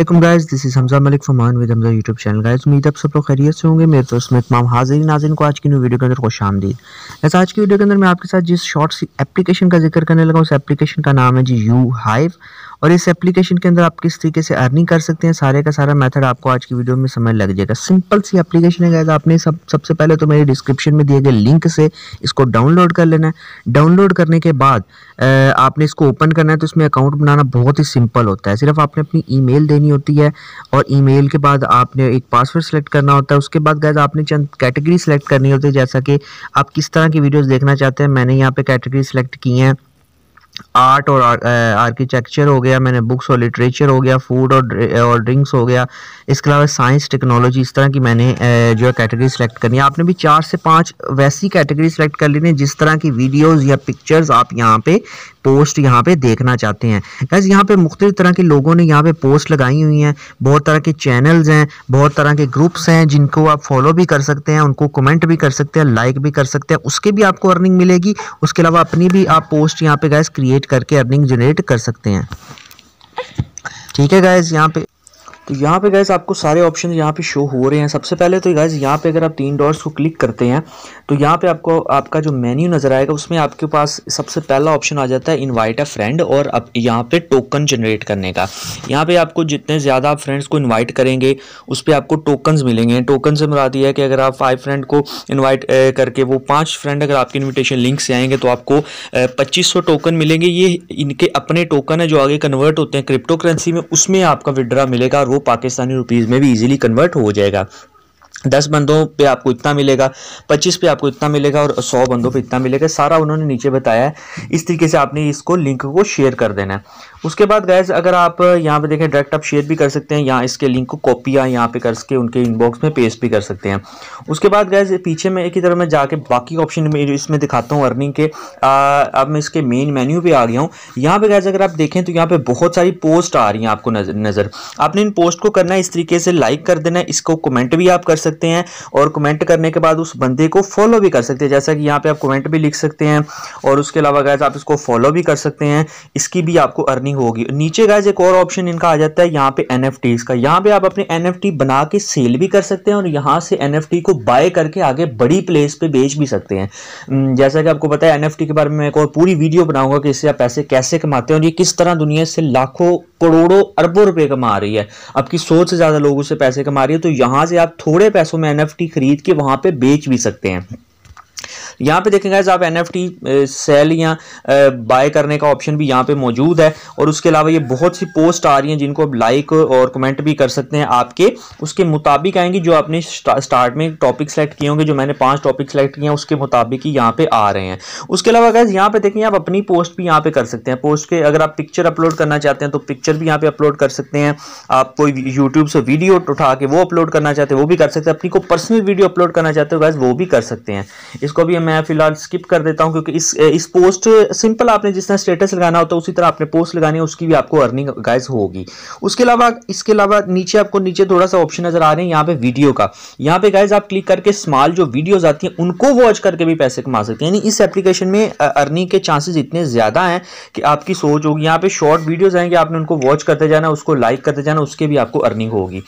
welcome guys this is Hamza Malik फमान with Hamza YouTube channel guys उम्मीद आप सब लोग खैरियत से होंगे मेरे तो उसमें तमाम हाजिर नाजिन को आज की न्यू वीडियो के अंदर खुश आमदीद ऐसा आज की वीडियो के अंदर मैं आपके साथ जिस शॉर्ट्स एप्लीकेशन का जिक्र करने लगा उस एप्लीकेशन का नाम है जी यू हाइव और इस एप्लीकेशन के अंदर आप किस तरीके से अर्निंग कर सकते हैं सारे का सारा मेथड आपको आज की वीडियो में समझ लग जाएगा सिंपल सी एप्लीकेशन है गैस आपने सब सबसे पहले तो मेरे डिस्क्रिप्शन में दिए गए लिंक से इसको डाउनलोड कर लेना है डाउनलोड करने के बाद आपने इसको ओपन करना है तो इसमें अकाउंट बनाना बहुत ही सिंपल होता है सिर्फ आपने अपनी मेल देनी होती है और मेल के बाद आपने एक पासवर्ड सेलेक्ट करना होता है उसके बाद गैस आपने चंद कैटेगरी सेलेक्ट करनी होती है जैसा कि आप किस तरह की वीडियोज़ देखना चाहते हैं मैंने यहाँ पर कैटेगरी सेलेक्ट की हैं आर्ट और आर्किटेक्चर eh, हो गया मैंने बुक्स और लिटरेचर हो गया फूड और eh, और ड्रिंक्स हो गया इसके अलावा साइंस टेक्नोलॉजी इस तरह की मैंने eh, जो है कैटेगरी सेलेक्ट करनी है आपने भी चार से पांच वैसी कैटेगरी सेलेक्ट कर लेनी है जिस तरह की वीडियोस या पिक्चर्स आप यहाँ पे पोस्ट यहाँ पे देखना चाहते हैं गैस यहाँ पे मुख्तु तरह के लोगों ने यहाँ पे पोस्ट लगाई हुई हैं बहुत तरह के चैनल्स हैं बहुत तरह के ग्रुप्स हैं जिनको आप फॉलो भी कर सकते हैं उनको कमेंट भी कर सकते हैं लाइक भी कर सकते हैं उसके भी आपको अर्निंग मिलेगी उसके अलावा अपनी भी आप पोस्ट यहाँ पे गैस क्रिएट करके अर्निंग जनरेट कर सकते हैं ठीक है गैस यहाँ पे तो यहाँ पे गैस आपको सारे ऑप्शन यहाँ पे शो हो रहे हैं सबसे पहले तो गैस यहाँ पे अगर आप तीन डॉट्स को क्लिक करते हैं तो यहाँ पे आपको आपका जो मेन्यू नज़र आएगा उसमें आपके पास सबसे पहला ऑप्शन आ जाता है इनवाइट अ फ्रेंड और अब यहाँ पे टोकन जनरेट करने का यहाँ पे आपको जितने ज़्यादा आप फ्रेंड्स को इन्वाइट करेंगे उस पर आपको टोकन्स मिलेंगे टोकन से मुराद है कि अगर आप फाइव फ्रेंड को इन्वाइट करके वो पाँच फ्रेंड अगर आपके इन्विटेशन लिंक से आएंगे तो आपको पच्चीस टोकन मिलेंगे ये इनके अपने टोकन है जो आगे कन्वर्ट होते हैं क्रिप्टो करेंसी में उसमें आपका विड्रा मिलेगा वो पाकिस्तानी रुपीज़ में भी ईजिली कन्वर्ट हो जाएगा दस बंदों पे आपको इतना मिलेगा पच्चीस पे आपको इतना मिलेगा और सौ बंदों पे इतना मिलेगा सारा उन्होंने नीचे बताया है इस तरीके से आपने इसको लिंक को शेयर कर देना है उसके बाद गैज़ अगर आप यहाँ पे देखें डायरेक्ट आप शेयर भी कर सकते हैं यहाँ इसके लिंक को कॉपी या यहाँ पे कर सके उनके इनबॉक्स में पेस्ट भी कर सकते हैं उसके बाद गैज़ पीछे में एक ही तरफ मैं जाके बाकी ऑप्शन में इसमें दिखाता हूँ अर्निंग के आ, अब मैं इसके मेन मेन्यू पर आ गया हूँ यहाँ पर गैज़ अगर आप देखें तो यहाँ पर बहुत सारी पोस्ट आ रही हैं आपको नज़र नज़र आपने इन पोस्ट को करना है इस तरीके से लाइक कर देना है इसको कमेंट भी आप कर सकते हैं और कमेंट करने के बाद उस बंदे को फॉलो भी कर सकते हैं जैसा कि यहाँ पर आप कमेंट भी लिख सकते हैं और उसके अलावा गैज़ आप इसको फॉलो भी कर सकते हैं इसकी भी आपको अर्निंग होगी नीचे गाइज एक और ऑप्शन इनका आ जाता है यहाँ पे एन का यहाँ पे आप अपने एन बना के सेल भी कर सकते हैं और यहाँ से एन को बाय करके आगे बड़ी प्लेस पे बेच भी सकते हैं जैसा कि आपको पता है एन के बारे में एक और पूरी वीडियो बनाऊंगा कि इससे आप पैसे कैसे कमाते हैं और ये किस तरह दुनिया से लाखों करोड़ों अरबों रुपए कमा रही है आपकी सोच से ज़्यादा लोग उससे पैसे कमा रही है तो यहाँ से आप थोड़े पैसों में एन खरीद के वहाँ पर बेच भी सकते हैं यहाँ पे देखेंगे आप एन एफ टी सेल या बाय करने का ऑप्शन भी यहाँ पे मौजूद है और उसके अलावा ये बहुत सी पोस्ट आ रही हैं जिनको आप लाइक और कमेंट भी कर सकते हैं आपके उसके मुताबिक आएंगी जो आपने स्टार्ट में टॉपिक सेलेक्ट किए होंगे जो मैंने पांच टॉपिक सेलेक्ट किए हैं उसके मुताबिक ही यहाँ पे आ रहे हैं उसके अलावा अगर यहाँ पे देखेंगे आप अपनी पोस्ट भी यहाँ पे कर सकते हैं पोस्ट के अगर आप पिक्चर अपलोड करना चाहते हैं तो पिक्चर भी यहाँ पे अपलोड कर सकते हैं आप कोई यूट्यूब से वीडियो उठा के वो अपलोड करना चाहते हैं वो भी कर सकते हैं अपनी को पर्सनल वीडियो अपलोड करना चाहते हो गैस वो भी कर सकते हैं इसको भी हम मैं फिलहाल स्किप कर देता हूँ क्योंकि इस इस पोस्ट सिंपल आपने जिस तरह स्टेटस लगाना होता है उसी तरह आपने पोस्ट लगानी है उसकी भी आपको अर्निंग गाइज होगी उसके अलावा इसके अलावा नीचे आपको नीचे थोड़ा सा ऑप्शन नजर आ रहे हैं यहाँ पे वीडियो का यहाँ पे गाइज आप क्लिक करके स्मॉल जो वीडियोज आती हैं उनको वॉच करके भी पैसे कमा सकते हैं यानी इस एप्लीकेशन में अर्निंग के चांसेस इतने ज़्यादा हैं कि आपकी सोच होगी यहाँ पे शॉर्ट वीडियोज़ आएंगे आपने उनको वॉच करते जाना उसको लाइक करते जाना उसके भी आपको अर्निंग होगी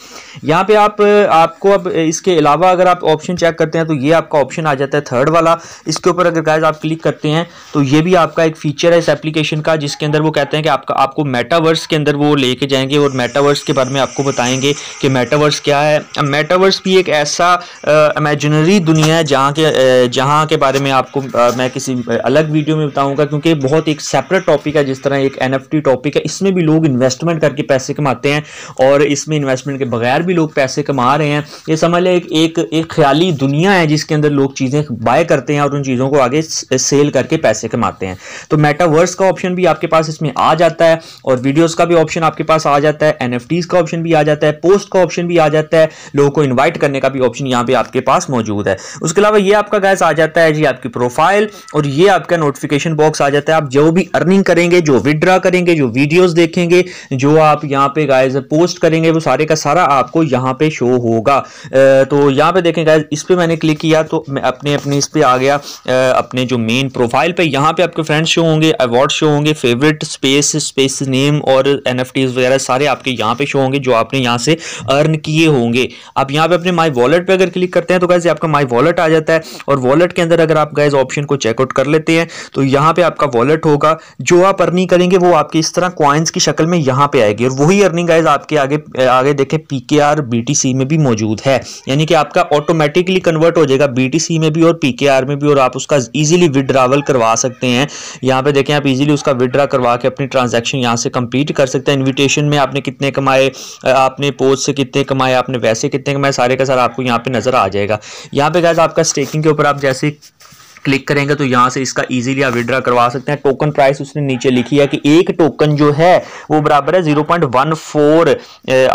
यहाँ पे आप आपको अब इसके अलावा अगर आप ऑप्शन चेक करते हैं तो ये आपका ऑप्शन आ जाता है थर्ड वाला इसके ऊपर अगर गाइज आप क्लिक करते हैं तो ये भी आपका एक फीचर है इस एप्लीकेशन का जिसके अंदर वो कहते हैं कि आपका आपको मेटावर्स के अंदर वो लेके जाएंगे और मेटावर्स के बारे में आपको बताएंगे कि मेटावर्स क्या है मेटावर्स भी एक ऐसा इमेजनरी दुनिया है जहाँ के जहाँ के बारे में आपको आ, मैं किसी अलग वीडियो में बताऊँगा क्योंकि बहुत एक सेपरेट टॉपिक है जिस तरह एक एन टॉपिक है इसमें भी लोग इन्वेस्टमेंट करके पैसे कमाते हैं और इसमें इन्वेस्टमेंट के बगैर भी लोग पैसे कमा रहे हैं ये समझ लें एक, एक ख्याली दुनिया है जिसके अंदर लोग चीज़ें बाय करते हैं और उन चीज़ों को आगे सेल करके पैसे कमाते हैं तो मेटावर्स का ऑप्शन भी आपके पास इसमें आ जाता है और वीडियोस का भी ऑप्शन आपके पास आ जाता है एन का ऑप्शन भी आ जाता है पोस्ट का ऑप्शन भी आ जाता है लोगों को इन्वाइट करने का भी ऑप्शन यहाँ पे आपके पास मौजूद है उसके अलावा ये आपका गैस आ जाता है जी आपकी प्रोफाइल और ये आपका नोटिफिकेशन बॉक्स आ जाता है आप जो भी अर्निंग करेंगे जो विदड्रा करेंगे जो वीडियोस देखेंगे जो आप यहाँ पे गाइज पोस्ट करेंगे वो सारे का सारा आपको यहाँ पे शो होगा तो यहाँ पे देखें गाइज इस पर मैंने क्लिक किया तो मैं अपने अपने इस पर आ गया गया अपने जो मेन प्रोफाइल पे यहाँ पे आपके फ्रेंड्स शो होंगे अवार्ड शो होंगे फेवरेट स्पेस स्पेस नेम और एन वगैरह सारे आपके यहाँ पे शो होंगे जो आपने यहाँ से अर्न किए होंगे आप यहाँ पे अपने माई वॉलेट पे अगर क्लिक करते हैं तो गैस आपका माई वॉलेट आ जाता है और वॉलेट के अंदर अगर आप गैस ऑप्शन को चेकआउट कर लेते हैं तो यहाँ पे आपका वॉलेट होगा जो आप अर्निंग करेंगे वो आपके इस तरह क्वाइंस की शक्ल में यहाँ पे आएगी और वही अर्निंग गाइज आपके आगे आगे देखें पी के आर बी टी सी में भी मौजूद है यानी कि आपका ऑटोमेटिकली कन्वर्ट हो जाएगा बी टी सी में भी और पी के आर में में भी और आप उसका ईजिली विड्रावल करवा सकते हैं यहाँ पे देखें आप ईजिली उसका विड्रा करवा के अपनी ट्रांजेक्शन यहाँ से कंप्लीट कर सकते हैं इन्विटेशन में आपने कितने कमाए आपने पोस्ट से कितने कमाए आपने वैसे कितने कमाए सारे का सारा आपको यहाँ पे नज़र आ जाएगा यहाँ पे गैस आपका स्टेकिंग के ऊपर आप जैसे क्लिक करेंगे तो यहां से इसका इजीली आप विड्रा करवा सकते हैं टोकन प्राइस उसने नीचे लिखी है कि एक टोकन जो है वो बराबर है जीरो पॉइंट वन फोर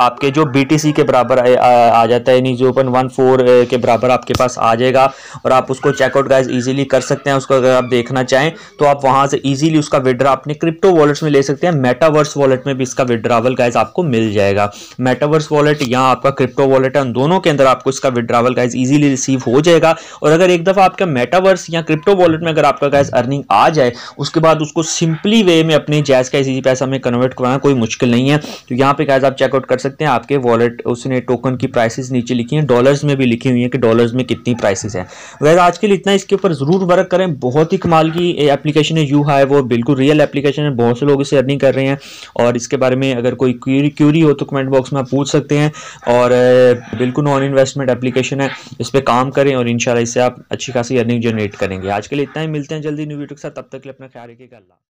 आपके जो बीटीसी के बराबर आ जाता है जीरो पॉइंट वन फोर के बराबर आपके पास आ जाएगा और आप उसको चेकआउट गाइज ईजिली कर सकते हैं उसको अगर आप देखना चाहें तो आप वहां से ईजिली उसका विड्रा अपने क्रिप्टो वॉलेट्स में ले सकते हैं मेटावर्स वॉलेट में भी इसका विड्रावल गाइज आपको मिल जाएगा मेटावर्स वॉलेट या आपका क्रिप्टो वॉलेट है उन दोनों के अंदर आपको इसका विड्रावल गाइज ईजिली रिसीव हो जाएगा और अगर एक दफ़ा आपका मेटावर्स या महीना क्रिप्टो वॉलेट में अगर आपका कैश अर्निंग आ जाए उसके बाद उसको सिंपली वे में अपने जैस का इसी पैसा में कन्वर्ट करवाना कोई मुश्किल नहीं है तो यहाँ पे कैश आप चेकआउट कर सकते हैं आपके वॉलेट उसने टोकन की प्राइसेस नीचे लिखी हैं डॉलर्स में भी लिखी हुई हैं कि डॉलर्स में कितनी प्राइसेस हैं गैस आज के लिए इतना इसके ऊपर ज़रूर वर्क करें बहुत ही कमाल की एप्लीकेशन है यू हाई वो बिल्कुल रियल एप्लीकेशन है बहुत से लोग इसे अर्निंग कर रहे हैं और इसके बारे में अगर कोई क्यूरी हो तो कमेंट बॉक्स में आप पूछ सकते हैं और बिल्कुल नॉन इन्वेस्टमेंट एप्लीकेशन है इस पर काम करें और इनशाला इससे आप अच्छी खासी अर्निंग जनरेट करें करेंगे आज के लिए इतना ही मिलते हैं जल्दी न्यू वीडियो के साथ तब तक के लिए अपना ख्याल रखिएगा अल्लाह